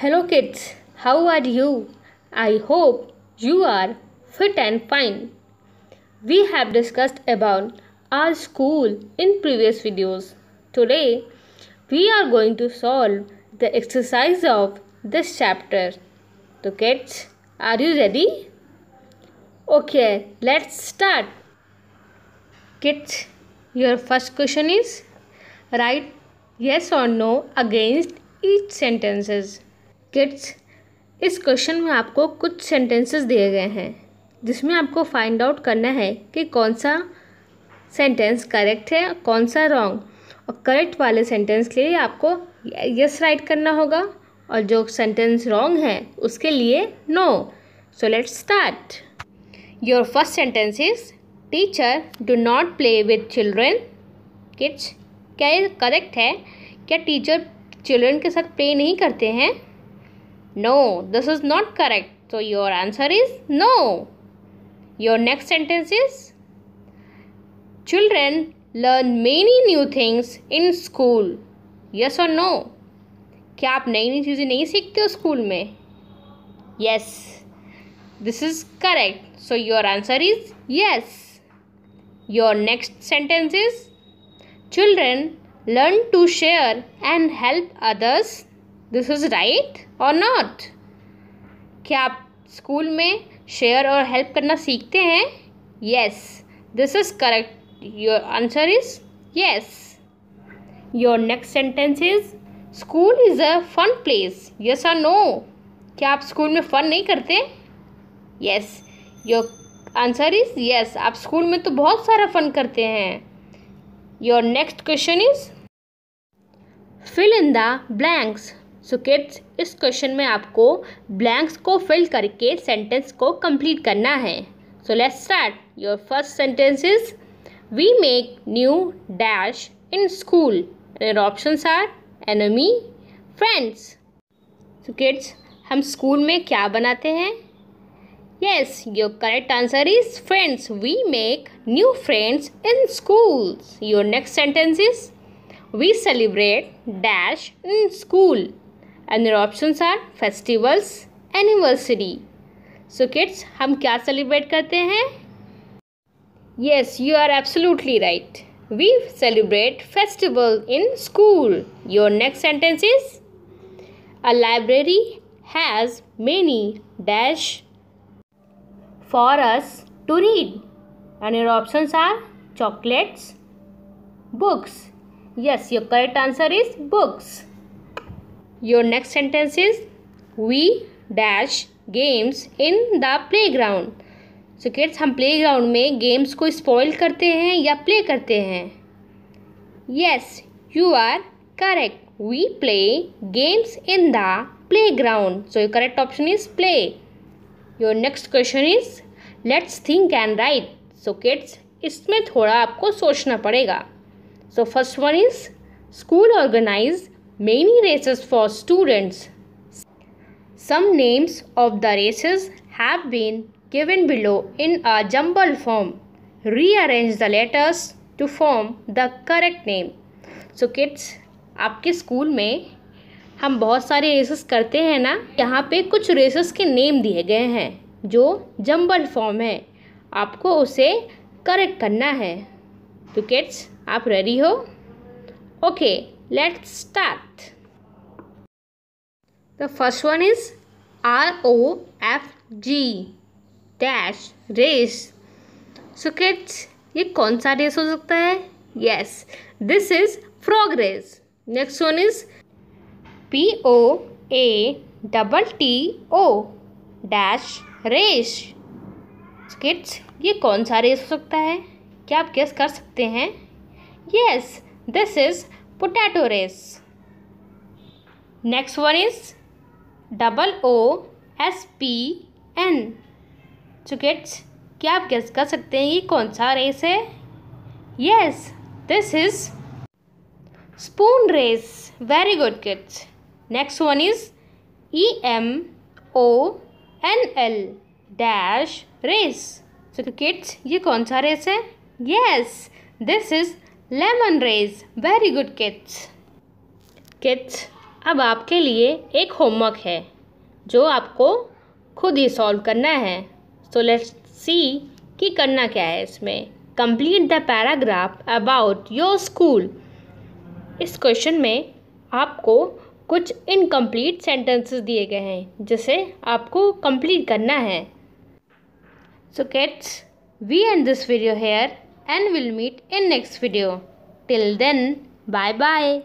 Hello kids, how are you? I hope you are fit and fine. We have discussed about our school in previous videos. Today, we are going to solve the exercise of this chapter. So kids, are you ready? Okay, let's start. Kids, your first question is write yes or no against each sentences. Kids इस question में आपको कुछ sentences दिए गए हैं जिसमें आपको find out करना है कि कौन सा सेंटेंस करेक्ट है कौन सा रॉन्ग और करेक्ट वाले सेंटेंस के लिए आपको यस राइट करना होगा और जो सेंटेंस रॉन्ग है उसके लिए no so let start your first sentence is teacher do not play with children kids क्या ये करेक्ट है क्या टीचर चिल्ड्रेन के साथ प्ले नहीं करते हैं No, this is not correct. So your answer is no. Your next sentence is Children learn many new things in school. Yes or no? क्या आप नई नई चीज़ें नहीं सीखते हो स्कूल में yes this is correct so your answer is yes your next sentence is children learn to share and help others this is right और नॉट क्या आप स्कूल में शेयर और हेल्प करना सीखते हैं yes this is correct your answer is yes your next sentence is school is a fun place yes or no क्या आप स्कूल में फ़न नहीं करते yes your answer is yes आप स्कूल में तो बहुत सारा फ़न करते हैं your next question is fill in the blanks so kids इस क्वेश्चन में आपको ब्लैंक्स को फिल करके सेंटेंस को कंप्लीट करना है so let's start your first sentence is we make new dash in school and or enemy friends so kids हम school में क्या बनाते हैं yes your correct answer is friends we make new friends in schools your next sentence is we celebrate dash in school and their options are festivals anniversary so kids हम kya celebrate karte hain? yes you are absolutely right we celebrate festival in school your next sentence is a library has many dash for us to read and your options are chocolates books yes your correct answer is books your next sentence is we dash games in the playground so kids हम playground में games को spoil करते हैं या play करते हैं yes you are correct we play games in the playground so your correct option is play your next question is let's think and write so kids इसमें थोड़ा आपको सोचना पड़ेगा so first one is school organized many races for students. Some names of the races have been given below in a jumble form. Rearrange the letters to form the correct name. So kids, aapke school mein hum bahut sare races karte hain na yahan pe kuch races ke name diye gaye hain jo jumble form hai aapko use correct karna hai to kids aap ready ho okay. Let's start. The first one is R O F G dash race so kids ये कौन सा race हो सकता है yes this is frog race next one is P O A double T O dash race kids ये कौन सा race हो सकता है क्या आप गेस कर सकते हैं yes this is potato race Next one is double O S P N. चुकेट्स क्या आप गेस कर सकते हैं ये कौन सा रेस है yes this is spoon race very good kids next one is E M O N L dash race so ये कौन सा रेस है yes this is lemon race very good kids kids अब आपके लिए एक होमवर्क है जो आपको खुद ही सॉल्व करना है सो लेट्स सी कि करना क्या है इसमें complete the paragraph about your school इस क्वेश्चन में आपको कुछ इनकम्प्लीट सेंटेंसेस दिए गए हैं जिसे आपको कंप्लीट करना है so kids we end this video here and we'll meet in next video. Till then, bye bye.